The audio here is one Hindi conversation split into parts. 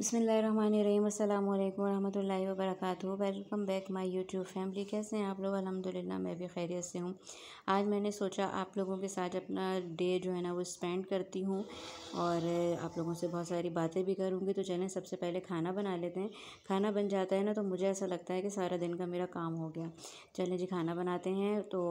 बसमीम अल्लाम वरहमल वर्क welcome back my YouTube family कैसे हैं आप लोग अल्हम्दुलिल्लाह मैं भी खैरियत से हूँ आज मैंने सोचा आप लोगों के साथ अपना डे जो है ना वो स्पेंड करती हूँ और आप लोगों से बहुत सारी बातें भी करूँगी तो चलें सबसे पहले खाना बना लेते हैं खाना बन जाता है ना तो मुझे ऐसा लगता है कि सारा दिन का मेरा काम हो गया चलें जी खाना बनाते हैं तो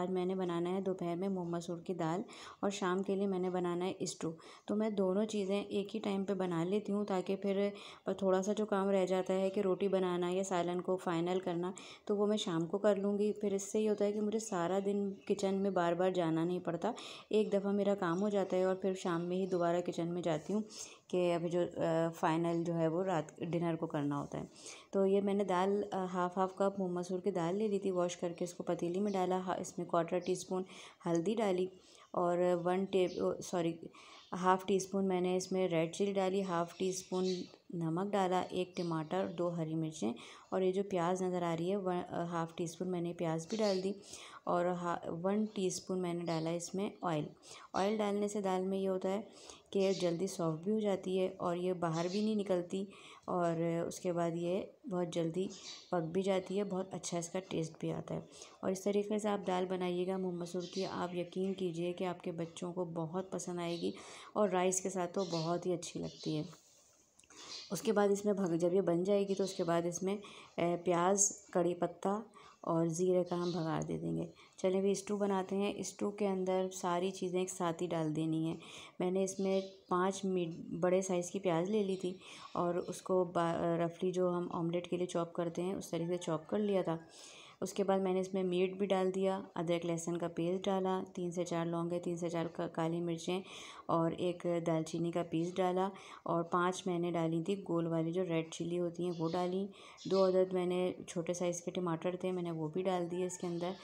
आज मैंने बनाना है दोपहर में मूँग मसूर की दाल और शाम के लिए मैंने बनाना है स्टू तो मैं दोनों चीज़ें एक ही टाइम पर बना लेती हूँ ताकि फिर और थोड़ा सा जो काम रह जाता है कि रोटी बनाना या सालन को फ़ाइनल करना तो वो मैं शाम को कर लूँगी फिर इससे ये होता है कि मुझे सारा दिन किचन में बार बार जाना नहीं पड़ता एक दफ़ा मेरा काम हो जाता है और फिर शाम में ही दोबारा किचन में जाती हूँ कि अभी जो फ़ाइनल जो है वो रात डिनर को करना होता है तो ये मैंने दाल हाफ़ हाफ़ कप मूँग मसूर की दाल ले ली थी वॉश करके इसको पतीली में डाला इसमें क्वार्टर टी स्पून हल्दी डाली और one tab sorry half teaspoon मैंने इसमें रेड चिली डाली हाफ़ टी स्पून नमक डाला एक टमाटर दो हरी मिर्चें और ये जो प्याज नज़र आ रही है वन हाफ़ टी स्पून मैंने प्याज भी डाल दी और वन टी स्पून मैंने डाला इसमें ऑयल ऑयल डालने से दाल में ये होता है कि जल्दी सॉफ्ट भी हो जाती है और ये बाहर भी नहीं निकलती और उसके बाद ये बहुत जल्दी पक भी जाती है बहुत अच्छा इसका टेस्ट भी आता है और इस तरीके से आप दाल बनाइएगा मूँग मसूर की आप यकीन कीजिए कि आपके बच्चों को बहुत पसंद आएगी और राइस के साथ तो बहुत ही अच्छी लगती है उसके बाद इसमें भग जब ये बन जाएगी तो उसके बाद इसमें प्याज कड़ी पत्ता और ज़ीरे का हम भगा दे देंगे चलिए अभी स्टू बनाते हैं स्टू के अंदर सारी चीज़ें एक साथ ही डाल देनी है मैंने इसमें पाँच मीड बड़े साइज़ की प्याज ले ली थी और उसको रफली जो हम ऑमलेट के लिए चॉप करते हैं उस तरीके से चॉप कर लिया था उसके बाद मैंने इसमें मीट भी डाल दिया अदरक लहसुन का पेस्ट डाला तीन से चार लौंगे तीन से चार का, काली मिर्चें और एक दालचीनी का पीस डाला और पांच मैंने डाली थी गोल वाली जो रेड चिली होती हैं वो डाली दो अदद मैंने छोटे साइज़ के टमाटर थे मैंने वो भी डाल दिए इसके अंदर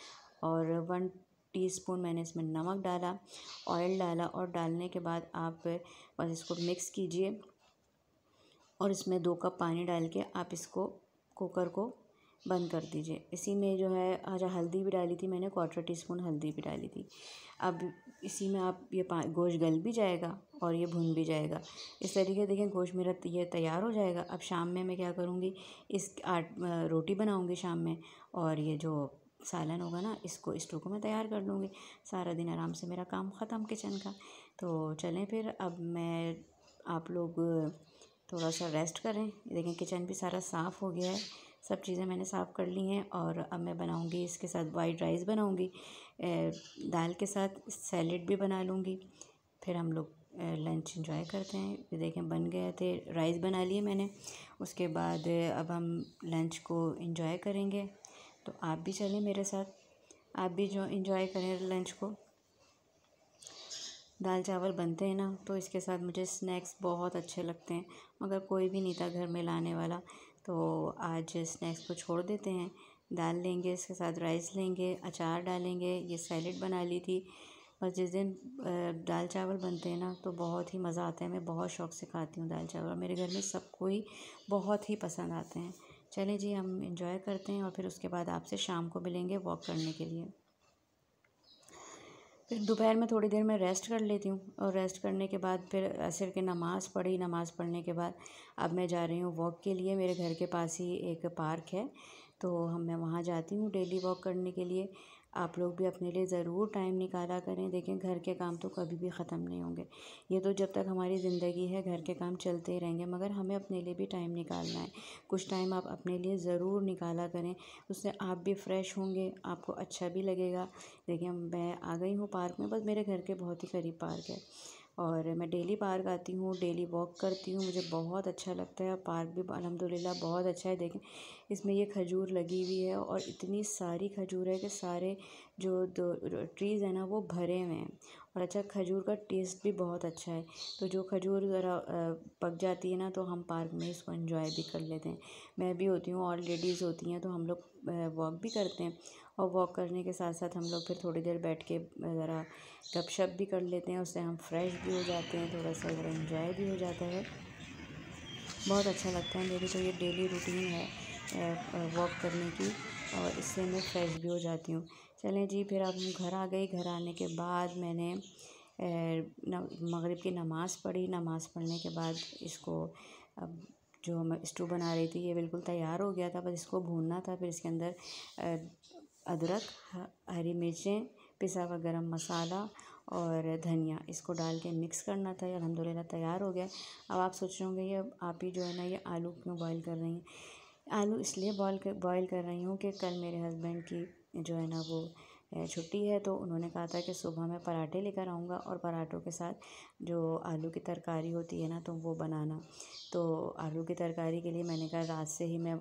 और वन टीस्पून मैंने इसमें नमक डाला ऑयल डाला और डालने के बाद आप बस इसको मिक्स कीजिए और इसमें दो कप पानी डाल के आप इसको कुकर को बंद कर दीजिए इसी में जो है अच्छा हल्दी भी डाली थी मैंने क्वार्टर टी स्पून हल्दी भी डाली थी अब इसी में आप ये पा गोश्त गल भी जाएगा और ये भुन भी जाएगा इस तरीके देखें गोश्त मेरा ये तैयार हो जाएगा अब शाम में मैं क्या करूँगी इस आट रोटी बनाऊँगी शाम में और ये जो सालन होगा ना इसको स्टू को मैं तैयार कर लूँगी सारा दिन आराम से मेरा काम ख़त्म किचन का तो चलें फिर अब मैं आप लोग थोड़ा सा रेस्ट करें देखें किचन भी सारा साफ़ हो गया है सब चीज़ें मैंने साफ़ कर ली हैं और अब मैं बनाऊँगी इसके साथ वाइट राइस बनाऊँगी दाल के साथ सैलेड भी बना लूँगी फिर हम लोग लंच इंजॉय करते हैं देखें बन गए थे राइस बना लिए मैंने उसके बाद अब हम लंच को इंजॉय करेंगे तो आप भी चलें मेरे साथ आप भी जो इंजॉय करें लंच को दाल चावल बनते हैं ना तो इसके साथ मुझे स्नैक्स बहुत अच्छे लगते हैं मगर कोई भी नहीं था घर में लाने वाला तो आज स्नैक्स को छोड़ देते हैं दाल लेंगे इसके साथ राइस लेंगे अचार डालेंगे ये सैलड बना ली थी और जिस दिन दाल चावल बनते हैं ना तो बहुत ही मज़ा आता है मैं बहुत शौक़ से खाती हूँ दाल चावल और मेरे घर में सबको ही बहुत ही पसंद आते हैं चलें जी हम इंजॉय करते हैं और फिर उसके बाद आपसे शाम को मिलेंगे वॉक करने के लिए फिर दोपहर में थोड़ी देर में रेस्ट कर लेती हूँ और रेस्ट करने के बाद फिर असर की नमाज़ पढ़ी नमाज़ पढ़ने के बाद अब मैं जा रही हूँ वॉक के लिए मेरे घर के पास ही एक पार्क है तो हम मैं वहाँ जाती हूँ डेली वॉक करने के लिए आप लोग भी अपने लिए ज़रूर टाइम निकाला करें देखें घर के काम तो कभी भी ख़त्म नहीं होंगे ये तो जब तक हमारी ज़िंदगी है घर के काम चलते ही रहेंगे मगर हमें अपने लिए भी टाइम निकालना है कुछ टाइम आप अपने लिए ज़रूर निकाला करें उससे आप भी फ़्रेश होंगे आपको अच्छा भी लगेगा देखिए मैं आ गई हूँ पार्क में बस मेरे घर के बहुत ही करीब पार्क है और मैं डेली पार्क आती हूँ डेली वॉक करती हूँ मुझे बहुत अच्छा लगता है पार्क भी अलहमदिल्ला बहुत अच्छा है देखें इसमें ये खजूर लगी हुई है और इतनी सारी खजूर है कि सारे जो दो ट्रीज़ हैं ना वो भरे हुए हैं और अच्छा खजूर का टेस्ट भी बहुत अच्छा है तो जो खजूर ज़रा पक जाती है ना तो हम पार्क में इसको इन्जॉय भी कर लेते हैं मैं भी होती हूँ और लेडीज़ होती हैं तो हम लोग वॉक भी करते हैं और वॉक करने के साथ साथ हम लोग फिर थोड़ी देर बैठ के ज़रा गपशप भी कर लेते हैं उससे हम फ्रेश भी हो जाते हैं थोड़ा सा ज़रा इन्जॉय भी हो जाता है बहुत अच्छा लगता है मेरी तो ये डेली रूटीन है वॉक करने की और इससे मैं फ्रेश भी हो जाती हूँ चलें जी फिर अब घर आ गई घर आने के बाद मैंने मगरिब की नमाज़ पढ़ी नमाज़ पढ़ने के बाद इसको अब जो मैं स्टू बना रही थी ये बिल्कुल तैयार हो गया था बस इसको भूनना था फिर इसके अंदर अदरक हरी मिर्चें पिसा हुआ गरम मसाला और धनिया इसको डाल के मिक्स करना था ये अलहमदिल्ला तैयार हो गया अब आप सोच रहे होंगे ये आप ही जो है ना ये आलू क्यों बॉईल कर रही हैं आलू इसलिए बॉईल कर बॉईल कर रही हूँ कि कल मेरे हस्बैंड की जो है ना वो छुट्टी है तो उन्होंने कहा था कि सुबह मैं पराठे लेकर आऊँगा और पराठों के साथ जो आलू की तरकारी होती है ना तो वो बनाना तो आलू की तरकारी के लिए मैंने कहा रात से ही मैं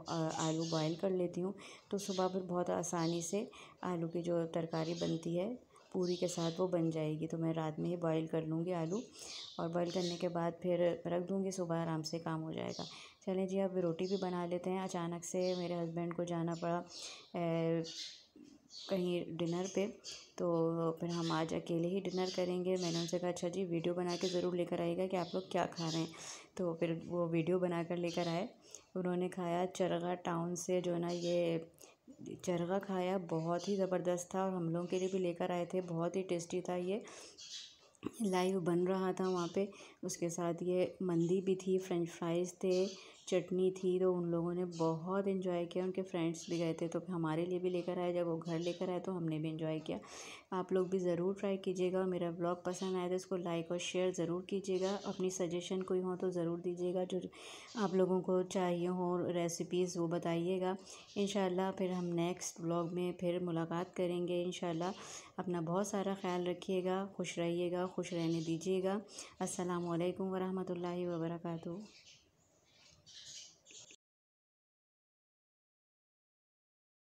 आलू बॉयल कर लेती हूँ तो सुबह फिर बहुत आसानी से आलू की जो तरकारी बनती है पूरी के साथ वो बन जाएगी तो मैं रात में ही बॉईल कर लूँगी आलू और बॉईल करने के बाद फिर रख दूँगी सुबह आराम से काम हो जाएगा चलें जी अब रोटी भी बना लेते हैं अचानक से मेरे हस्बैंड को जाना पड़ा ए, कहीं डिनर पे तो फिर हम आज अकेले ही डिनर करेंगे मैंने उनसे कहा अच्छा जी वीडियो बना के ज़रूर लेकर आएगा कि आप लोग क्या खा रहे हैं तो फिर वो वीडियो बना कर लेकर आए उन्होंने खाया चरगा टाउन से जो ना ये चरगा खाया बहुत ही ज़बरदस्त था और हम लोगों के लिए भी लेकर आए थे बहुत ही टेस्टी था ये लाइव बन रहा था वहाँ पे उसके साथ ये मंदी भी थी फ्रेंच फ्राइज़ थे चटनी थी तो उन लोगों ने बहुत इन्जॉय किया उनके फ्रेंड्स भी गए थे तो हमारे लिए भी लेकर आए जब वो घर लेकर आए तो हमने भी इन्जॉय किया आप लोग भी ज़रूर ट्राई कीजिएगा और मेरा ब्लॉग पसंद आया तो इसको लाइक और शेयर ज़रूर कीजिएगा अपनी सजेशन कोई हो तो ज़रूर दीजिएगा जो आप लोगों को चाहिए हो रेसिपीज़ वो बताइएगा इन फिर हम नेक्स्ट ब्लॉग में फिर मुलाकात करेंगे इन अपना बहुत सारा ख्याल रखिएगा खुश रहिएगा खुश रहने दीजिएगा असलकम वरहमल वर्का